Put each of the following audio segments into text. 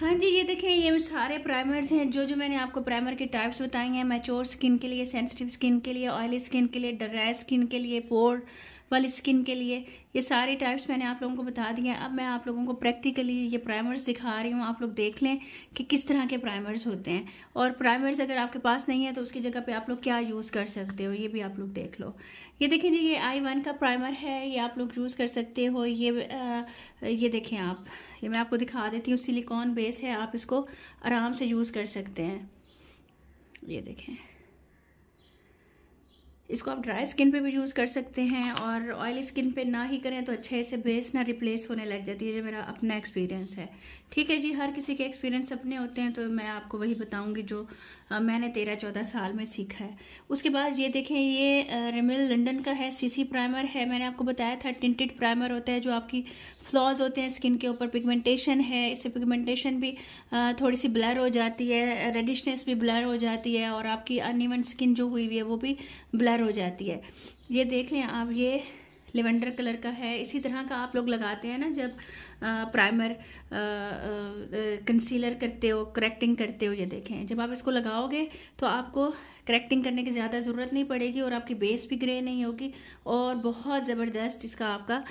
हाँ जी ये देखें ये सारे प्राइमर्स हैं जो जो मैंने आपको प्राइमर के टाइप्स बताए हैं मैच्योर स्किन के लिए सेंसिटिव स्किन के लिए ऑयली स्किन के लिए ड्राई स्किन के लिए पोर वाली स्किन के लिए ये सारे टाइप्स मैंने आप लोगों को बता दिए हैं अब मैं आप लोगों को प्रैक्टिकली ये प्राइमर्स दिखा रही हूँ आप लोग देख लें कि किस तरह के प्राइमर्स होते हैं और प्राइमर्स अगर आपके पास नहीं है तो उसकी जगह पे आप लोग क्या यूज़ कर सकते हो ये भी आप लोग देख लो ये देखें जी ये आई वन का प्राइमर है ये आप लोग यूज़ कर सकते हो ये आ, ये देखें आप ये मैं आपको दिखा देती हूँ सिलिकॉन बेस है आप इसको आराम से यूज़ कर सकते हैं ये देखें इसको आप ड्राई स्किन पे भी यूज़ कर सकते हैं और ऑयली स्किन पे ना ही करें तो अच्छे से बेस ना रिप्लेस होने लग जाती है जो मेरा अपना एक्सपीरियंस है ठीक है जी हर किसी के एक्सपीरियंस अपने होते हैं तो मैं आपको वही बताऊंगी जो आ, मैंने तेरह चौदह साल में सीखा है उसके बाद ये देखें ये रिमिल लंडन का है सी प्राइमर है मैंने आपको बताया था टिंटेड प्राइमर होता है जो आपकी फ्लॉज होते हैं स्किन के ऊपर पिगमेंटेशन है इससे पिगमेंटेशन भी आ, थोड़ी सी ब्लर हो जाती है रेडिशनेस भी ब्लर हो जाती है और आपकी अनइवन स्किन जो हुई हुई है वो भी ब्लर तैयार हो जाती है ये देख लें आप ये लेवेंडर कलर का है इसी तरह का आप लोग लगाते हैं ना जब आ, प्राइमर कंसीलर करते हो करेक्टिंग करते हो ये देखें जब आप इसको लगाओगे तो आपको करेक्टिंग करने की ज़्यादा ज़रूरत नहीं पड़ेगी और आपकी बेस भी ग्रे नहीं होगी और बहुत ज़बरदस्त इसका आपका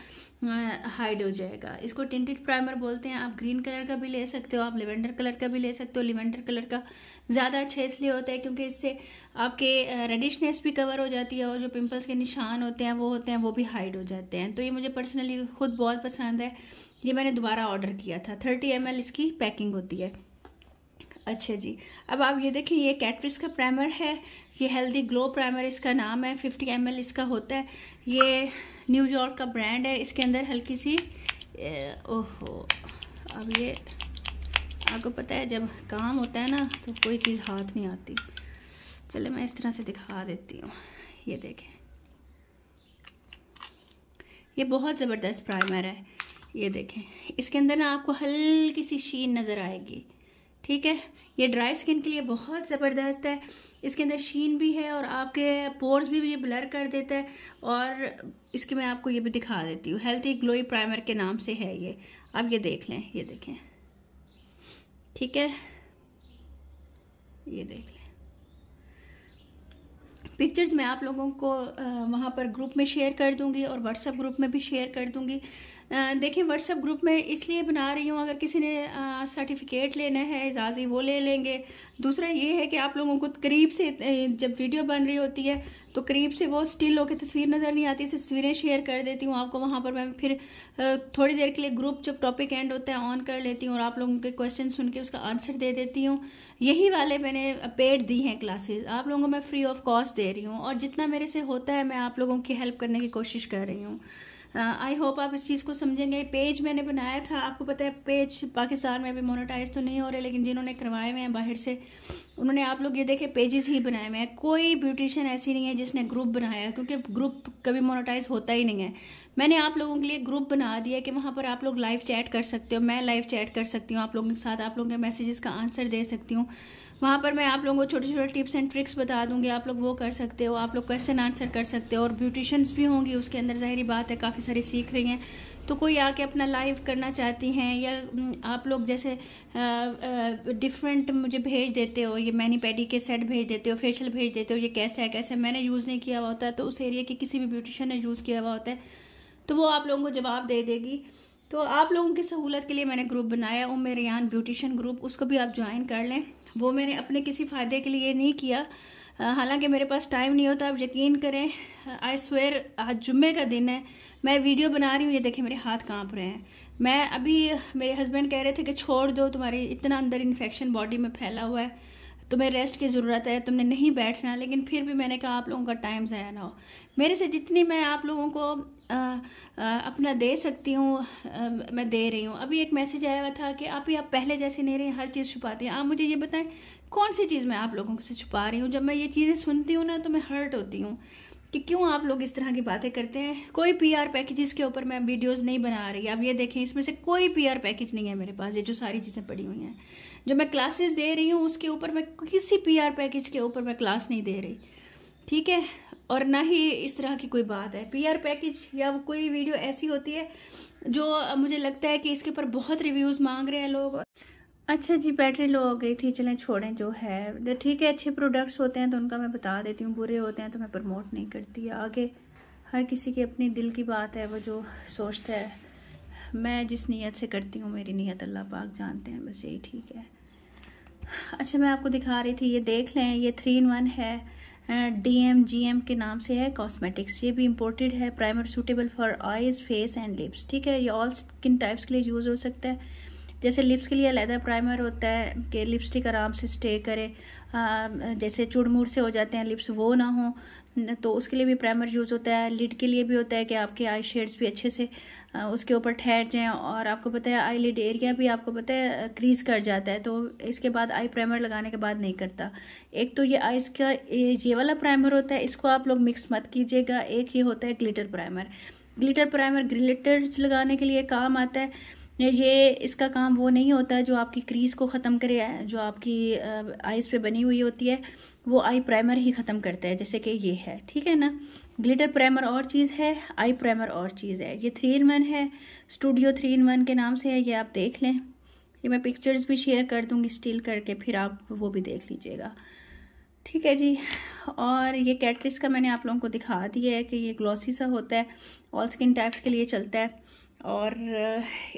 हाइड हो जाएगा इसको टिंटेड प्राइमर बोलते हैं आप ग्रीन कलर का भी ले सकते हो आप लेवेंडर कलर का भी ले सकते हो लेवेंडर कलर का ज़्यादा अच्छा इसलिए होता है क्योंकि इससे आपके रेडिशनेस भी कवर हो जाती है और जो पिम्पल्स के निशान होते हैं वो होते हैं वो भी हाइड साइड हो जाते हैं तो ये मुझे पर्सनली खुद बहुत पसंद है ये मैंने दोबारा ऑर्डर किया था थर्टी एम इसकी पैकिंग होती है अच्छा जी अब आप ये देखिए ये कैटरिस का प्राइमर है ये हेल्दी ग्लो प्राइमर इसका नाम है 50 एम इसका होता है ये न्यूयॉर्क का ब्रांड है इसके अंदर हल्की सी ओहो अब ये आपको पता है जब काम होता है ना तो कोई चीज़ हाथ नहीं आती चले मैं इस तरह से दिखा देती हूँ ये देखें ये बहुत ज़बरदस्त प्राइमर है ये देखें इसके अंदर ना आपको हल्की सी शीन नज़र आएगी ठीक है ये ड्राई स्किन के लिए बहुत ज़बरदस्त है इसके अंदर शीन भी है और आपके पोर्स भी ये ब्लर कर देता है और इसके मैं आपको ये भी दिखा देती हूँ हेल्थी ग्लोई प्राइमर के नाम से है ये आप ये देख लें ये देखें ठीक है ये देख लें पिक्चर्स मैं आप लोगों को वहाँ पर ग्रुप में शेयर कर दूँगी और व्हाट्सएप ग्रुप में भी शेयर कर दूँगी देखें व्हाट्सएप ग्रुप में इसलिए बना रही हूँ अगर किसी ने सर्टिफिकेट लेना है एजाज़ी वो ले लेंगे दूसरा ये है कि आप लोगों को करीब से जब वीडियो बन रही होती है तो करीब से वो स्टिल होकर तस्वीर नज़र नहीं आती तस्वीरें शेयर कर देती हूँ आपको वहाँ पर मैं फिर थोड़ी देर के लिए ग्रुप जब टॉपिक एंड होता है ऑन कर लेती हूँ और आप लोगों के क्वेश्चन सुन के उसका आंसर दे देती हूँ यही वाले मैंने पेड दी हैं क्लासेस आप लोगों को मैं फ्री ऑफ कॉस्ट दे रही हूँ और जितना मेरे से होता है मैं आप लोगों की हेल्प करने की कोशिश कर रही हूँ आई होप आप इस चीज़ को समझेंगे पेज मैंने बनाया था आपको पता है पेज पाकिस्तान में अभी मोनोटाइज तो नहीं हो रहे लेकिन जिन्होंने करवाए हुए हैं बाहर से उन्होंने आप लोग ये देखे पेजेस ही बनाए हुए हैं कोई ब्यूटिशियन ऐसी नहीं है जिसने ग्रुप बनाया है क्योंकि ग्रुप कभी मोनोटाइज होता ही नहीं है मैंने आप लोगों के लिए ग्रुप बना दिया कि वहाँ पर आप लोग लाइव चैट कर सकते हो मैं लाइव चैट कर सकती हूँ आप लोगों के साथ आप लोगों के मैसेजेस का आंसर दे सकती हूँ वहाँ पर मैं आप लोगों को छोटे छोटे टिप्स एंड ट्रिक्स बता दूंगी आप लोग वो कर सकते हो आप लोग क्वेश्चन आंसर कर सकते हो और ब्यूटिशंस भी होंगी उसके अंदर ज़ाहरी बात है काफ़ी सारी सीख रही हैं तो कोई आके अपना लाइव करना चाहती हैं या आप लोग जैसे डिफरेंट मुझे भेज देते हो ये मैनी पैडी के सेट भेज देते हो फेशियल भेज देते हो ये कैसा है कैसे है मैंने यूज़ नहीं किया हुआ होता है तो उस एरिया के किसी भी ब्यूटिशन ने यूज़ किया हुआ होता है तो वो आप लोगों को जवाब दे देगी तो आप लोगों की सहूलत के लिए मैंने ग्रुप बनाया उमेरियान ब्यूटिशन ग्रुप उसको भी आप ज्वाइन कर लें वो मैंने अपने किसी फ़ायदे के लिए नहीं किया हालांकि मेरे पास टाइम नहीं होता आप यकीन करें आई स्वेयर आज जुम्मे का दिन है मैं वीडियो बना रही हूँ ये देखें मेरे हाथ कांप रहे हैं मैं अभी मेरे हस्बैंड कह रहे थे कि छोड़ दो तुम्हारी इतना अंदर इन्फेक्शन बॉडी में फैला हुआ है तुम्हें रेस्ट की ज़रूरत है तुमने नहीं बैठना लेकिन फिर भी मैंने कहा आप लोगों का टाइम ज़ाया ना हो मेरे से जितनी मैं आप लोगों को आ, आ, अपना दे सकती हूँ मैं दे रही हूँ अभी एक मैसेज आया हुआ था कि आप ही आप पहले जैसे नहीं रही हर चीज़ छुपाती हैं आप मुझे ये बताएं कौन सी चीज़ मैं आप लोगों से छुपा रही हूँ जब मैं ये चीज़ें सुनती हूँ ना तो मैं हर्ट होती हूँ कि क्यों आप लोग इस तरह की बातें करते हैं कोई पीआर पैकेजेस के ऊपर मैं वीडियोस नहीं बना रही अब ये देखें इसमें से कोई पीआर पैकेज नहीं है मेरे पास ये जो सारी चीज़ें पड़ी हुई हैं जो मैं क्लासेस दे रही हूँ उसके ऊपर मैं किसी पीआर पैकेज के ऊपर मैं क्लास नहीं दे रही ठीक है और ना ही इस तरह की कोई बात है पी पैकेज या कोई वीडियो ऐसी होती है जो मुझे लगता है कि इसके ऊपर बहुत रिव्यूज़ मांग रहे हैं लोग अच्छा जी बैटरी लो हो गई थी चलें छोड़ें जो है ठीक है अच्छे प्रोडक्ट्स होते हैं तो उनका मैं बता देती हूँ बुरे होते हैं तो मैं प्रमोट नहीं करती आगे हर किसी की अपनी दिल की बात है वो जो सोचता है मैं जिस नीयत से करती हूँ मेरी नीयत अल्लाह पाक जानते हैं बस यही ठीक है अच्छा मैं आपको दिखा रही थी ये देख लें ये थ्री इन वन है डी एम जी एम के नाम से है कॉस्मेटिक्स ये भी इम्पोर्टेड है primer suitable for eyes face and lips ठीक है ये ऑल स्किन टाइप्स के लिए यूज़ हो सकता है जैसे लिप्स के लिए अलहदा प्राइमर होता है कि लिपस्टिक आराम से स्टे करे जैसे चुड़मुड़ से हो जाते हैं लिप्स वो ना हो तो उसके लिए भी प्राइमर यूज़ होता है लिड के लिए भी होता है कि आपके आई शेड्स भी अच्छे से उसके ऊपर ठहर जाएँ और आपको पता है आई लिड एरिया भी आपको पता है क्रीज कर जाता है तो इसके बाद आई प्राइमर लगाने के बाद नहीं करता एक तो ये आइज़ का ये वाला प्राइमर होता है इसको आप लोग मिक्स मत कीजिएगा एक ये होता है glitter primer glitter primer glitters लगाने के लिए काम आता है ये इसका काम वो नहीं होता जो आपकी क्रीज को ख़त्म करे जो आपकी आइज़ पे बनी हुई होती है वो आई प्राइमर ही ख़त्म करता है जैसे कि ये है ठीक है ना ग्लिटर प्राइमर और चीज़ है आई प्राइमर और चीज़ है ये थ्री इन वन है स्टूडियो थ्री इन वन के नाम से है ये आप देख लें ये मैं पिक्चर्स भी शेयर कर दूँगी स्टील करके फिर आप वो भी देख लीजिएगा ठीक है जी और ये कैटरिस का मैंने आप लोगों को दिखा दिया है कि ये ग्लॉसी सा होता है ऑल स्किन टाइप्स के लिए चलता है और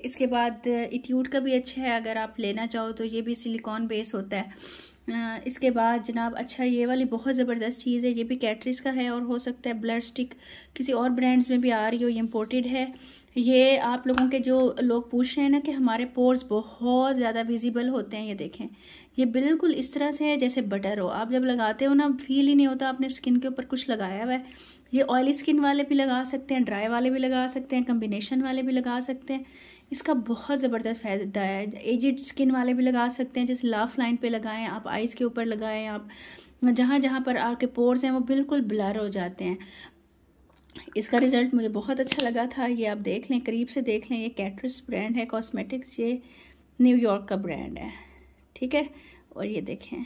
इसके बाद इट्यूड का भी अच्छा है अगर आप लेना चाहो तो ये भी सिलिकॉन बेस होता है इसके बाद जनाब अच्छा ये वाली बहुत ज़बरदस्त चीज़ है ये भी कैटरीज़ का है और हो सकता है ब्लड स्टिक किसी और ब्रांड्स में भी आ रही हो ये इम्पोर्टेड है ये आप लोगों के जो लोग पूछ रहे हैं ना कि हमारे पोर्स बहुत ज़्यादा विजिबल होते हैं ये देखें ये बिल्कुल इस तरह से है जैसे बटर हो आप जब लगाते हो ना फील ही नहीं होता आपने स्किन के ऊपर कुछ लगाया हुआ है ये ऑयली स्किन वाले भी लगा सकते हैं ड्राई वाले भी लगा सकते हैं कम्बिनेशन वाले भी लगा सकते हैं इसका बहुत ज़बरदस्त फ़ायदा है एजिड स्किन वाले भी लगा सकते हैं जैसे लाफ लाइन पे लगाएं आप आइज़ के ऊपर लगाएं आप जहाँ जहाँ पर आपके पोर्स हैं वो बिल्कुल ब्लर हो जाते हैं इसका रिज़ल्ट मुझे बहुत अच्छा लगा था ये आप देख लें करीब से देख लें ये कैटरस ब्रांड है कॉस्मेटिक्स ये न्यूयॉर्क का ब्रांड है ठीक है और ये देखें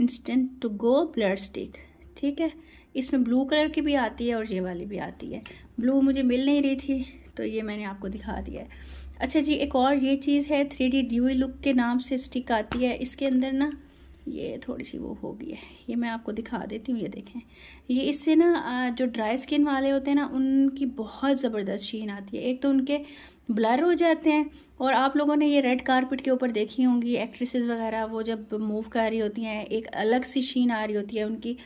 instant to go blood stick ठीक है इसमें ब्लू कलर की भी आती है और ये वाली भी आती है ब्लू मुझे मिल नहीं रही थी तो ये मैंने आपको दिखा दिया है अच्छा जी एक और ये चीज़ है थ्री डी ड्यूई लुक के नाम से स्टिक आती है इसके अंदर ना ये थोड़ी सी वो हो गई है ये मैं आपको दिखा देती हूँ ये देखें ये इससे ना जो ड्राई स्किन वाले होते हैं ना उनकी बहुत ज़बरदस्त शीन आती है एक तो उनके ब्लर हो जाते हैं और आप लोगों ने ये रेड कारपेट के ऊपर देखी होंगी एक्ट्रेसेस वगैरह वो जब मूव कर रही होती हैं एक अलग सी शीन आ रही होती है उनकी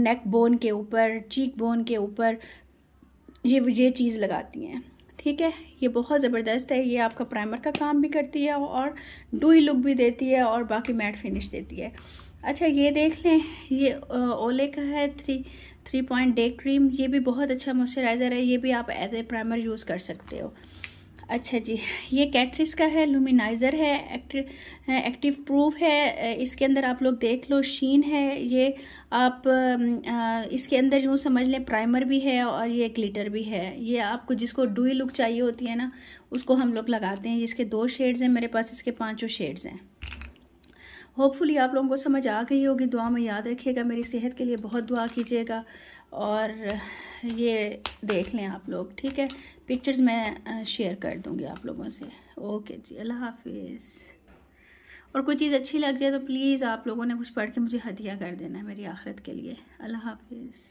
नेक बोन के ऊपर चीक बोन के ऊपर ये ये चीज़ लगाती हैं ठीक है ये बहुत ज़बरदस्त है ये आपका प्राइमर का काम भी करती है और डुई लुक भी देती है और बाकी मैट फिनिश देती है अच्छा ये देख लें ये ओले का है three three point day cream ये भी बहुत अच्छा मॉइस्चराइज़र है ये भी आप एज ए प्राइमर यूज़ कर सकते हो अच्छा जी ये कैटरिस का है लुमिनाइज़र है एक्टिव प्रूफ है इसके अंदर आप लोग देख लो शीन है ये आप इसके अंदर यूँ समझ लें प्राइमर भी है और ये ग्लिटर भी है ये आपको जिसको डुई लुक चाहिए होती है ना उसको हम लोग लगाते हैं इसके दो शेड्स हैं मेरे पास इसके पाँचों शेड्स हैं होपफुली आप लोगों को समझ आ गई होगी दुआ में याद रखिएगा मेरी सेहत के लिए बहुत दुआ कीजिएगा और ये देख लें आप लोग ठीक है पिक्चर्स मैं शेयर कर दूँगी आप लोगों से ओके जी अल्लाह हाफिज़ और कोई चीज़ अच्छी लग जाए तो प्लीज़ आप लोगों ने कुछ पढ़ के मुझे हदिया कर देना है मेरी आखिरत के लिए अल्लाह हाफिज़